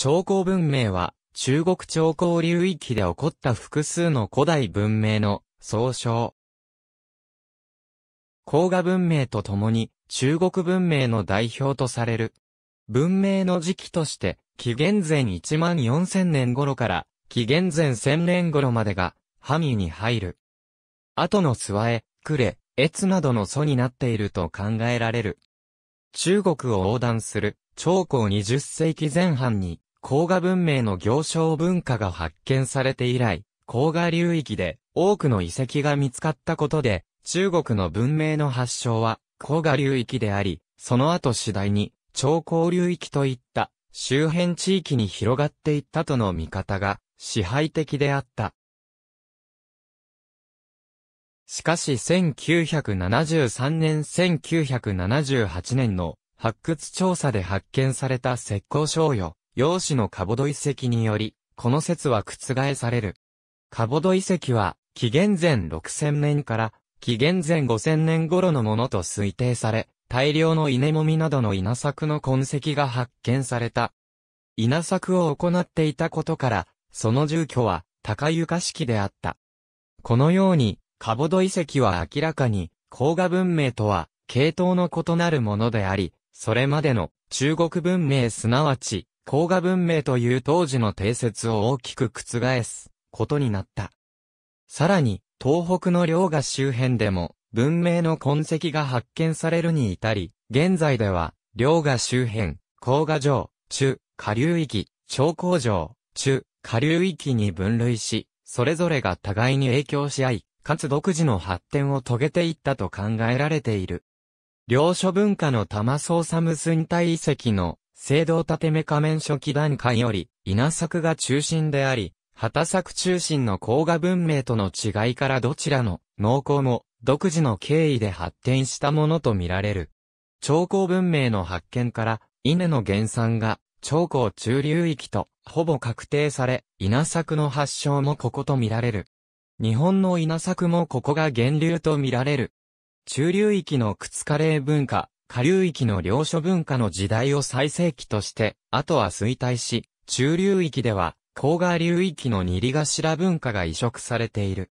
朝江文明は、中国長江流域で起こった複数の古代文明の総称。黄河文明とともに中国文明の代表とされる。文明の時期として、紀元前1万4000年頃から紀元前1000年頃までが範囲に入る。後の諏訪へ、呉、越などの祖になっていると考えられる。中国を横断する長江20世紀前半に黄河文明の行商文化が発見されて以来、黄河流域で多くの遺跡が見つかったことで、中国の文明の発祥は黄河流域であり、その後次第に長江流域といった周辺地域に広がっていったとの見方が支配的であった。しかし1973年1978年の発掘調査で発見された石膏商用。楊氏のカボド遺跡により、この説は覆される。カボド遺跡は、紀元前6000年から紀元前5000年頃のものと推定され、大量の稲もみなどの稲作の痕跡が発見された。稲作を行っていたことから、その住居は高床式であった。このように、カボド遺跡は明らかに、黄河文明とは、系統の異なるものであり、それまでの中国文明すなわち、甲賀文明という当時の定説を大きく覆すことになった。さらに、東北の両河周辺でも、文明の痕跡が発見されるに至り、現在では、両河周辺、甲賀城、中、下流域、長江城、中、下流域に分類し、それぞれが互いに影響し合い、かつ独自の発展を遂げていったと考えられている。領書文化の玉宗サム寸大遺跡の青銅建目仮面初期段階より、稲作が中心であり、畑作中心の甲賀文明との違いからどちらの農耕も独自の経緯で発展したものとみられる。長江文明の発見から、稲の原産が長江中流域とほぼ確定され、稲作の発祥もこことみられる。日本の稲作もここが源流とみられる。中流域の靴カレー文化、下流域の領書文化の時代を最盛期として、後は衰退し、中流域では、高賀流域の二里頭文化が移植されている。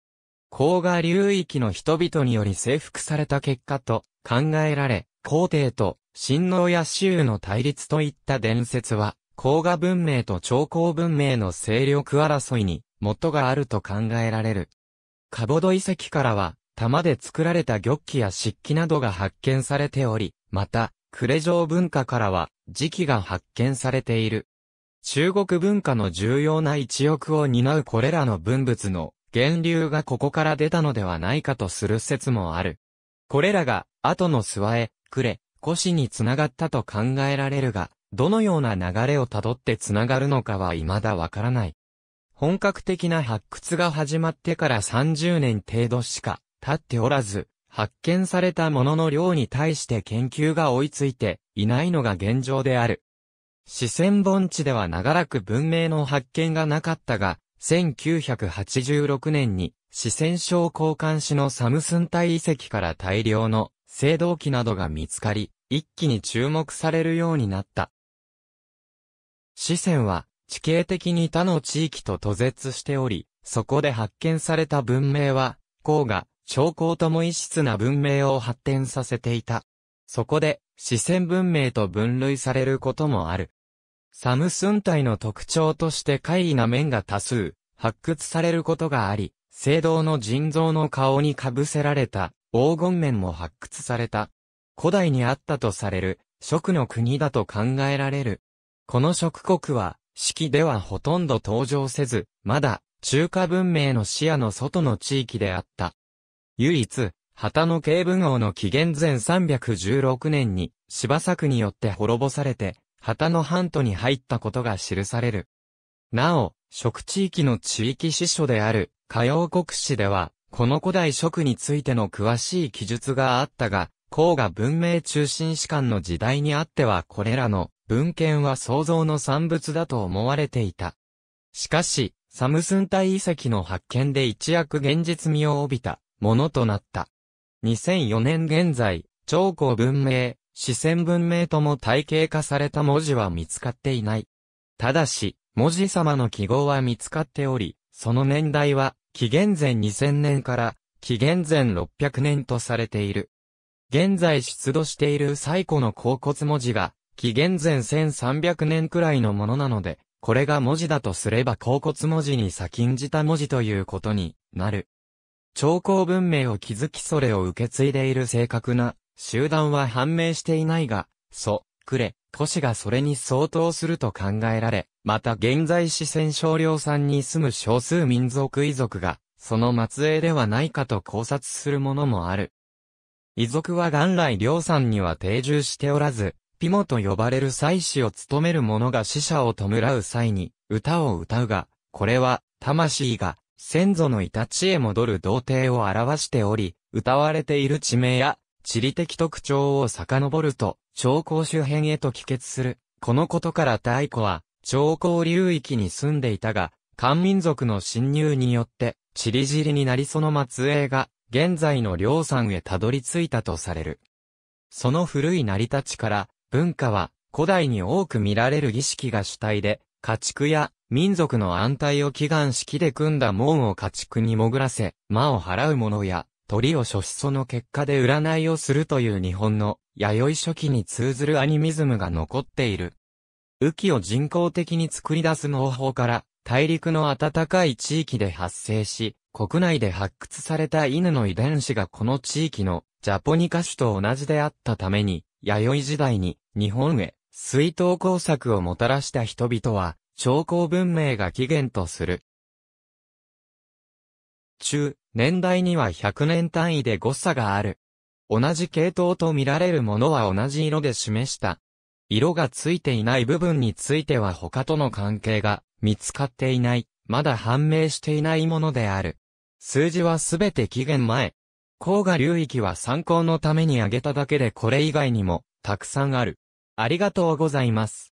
高賀流域の人々により征服された結果と考えられ、皇帝と神皇や州の対立といった伝説は、高賀文明と長江文明の勢力争いに元があると考えられる。カボド遺跡からは、玉で作られた玉器や漆器などが発見されており、また、クレ城文化からは、磁器が発見されている。中国文化の重要な一翼を担うこれらの文物の源流がここから出たのではないかとする説もある。これらが、後の諏訪へ、呉、れ、古につながったと考えられるが、どのような流れをたどってつながるのかは未だわからない。本格的な発掘が始まってから30年程度しか経っておらず、発見されたものの量に対して研究が追いついていないのが現状である。四川盆地では長らく文明の発見がなかったが、1986年に四川省交換市のサムスン体遺跡から大量の青銅器などが見つかり、一気に注目されるようになった。四川は地形的に他の地域と途絶しており、そこで発見された文明は、黄河、兆候とも異質な文明を発展させていた。そこで、四川文明と分類されることもある。サムスン体の特徴として怪異な面が多数、発掘されることがあり、聖堂の腎臓の顔にかぶせられた黄金面も発掘された。古代にあったとされる、食の国だと考えられる。この食国は、式ではほとんど登場せず、まだ、中華文明の視野の外の地域であった。唯一、旗の慶文王の紀元前316年に、柴作によって滅ぼされて、旗の半島に入ったことが記される。なお、食地域の地域支所である、火曜国史では、この古代食についての詳しい記述があったが、甲賀文明中心史観の時代にあってはこれらの文献は創造の産物だと思われていた。しかし、サムスン体遺跡の発見で一躍現実味を帯びたものとなった。2004年現在、長江文明、四川文明とも体系化された文字は見つかっていない。ただし、文字様の記号は見つかっており、その年代は、紀元前2000年から、紀元前600年とされている。現在出土している最古の甲骨文字が、紀元前1300年くらいのものなので、これが文字だとすれば甲骨文字に先んじた文字ということになる。長江文明を築きそれを受け継いでいる正確な集団は判明していないが、祖、クレ、都市がそれに相当すると考えられ、また現在四川少量産に住む少数民族遺族が、その末裔ではないかと考察するものもある。遺族は元来両産には定住しておらず、ピモと呼ばれる祭祀を務める者が死者を弔う際に歌を歌うが、これは魂が先祖のいたちへ戻る童貞を表しており、歌われている地名や、地理的特徴を遡ると、長江周辺へと帰結する。このことから太古は、長江流域に住んでいたが、漢民族の侵入によって、ちりじりになりその末裔が、現在の梁山へたどり着いたとされる。その古い成り立ちから、文化は、古代に多く見られる儀式が主体で、家畜や民族の安泰を祈願式で組んだ門を家畜に潜らせ、魔を払う者や、鳥を処子。その結果で占いをするという日本の、弥生初期に通ずるアニミズムが残っている。雨季を人工的に作り出す農法から、大陸の暖かい地域で発生し、国内で発掘された犬の遺伝子がこの地域のジャポニカ種と同じであったために、弥生時代に日本へ水筒工作をもたらした人々は、商工文明が起源とする。中、年代には100年単位で誤差がある。同じ系統と見られるものは同じ色で示した。色がついていない部分については他との関係が見つかっていない、まだ判明していないものである。数字はすべて期限前。黄河流域は参考のために挙げただけでこれ以外にもたくさんある。ありがとうございます。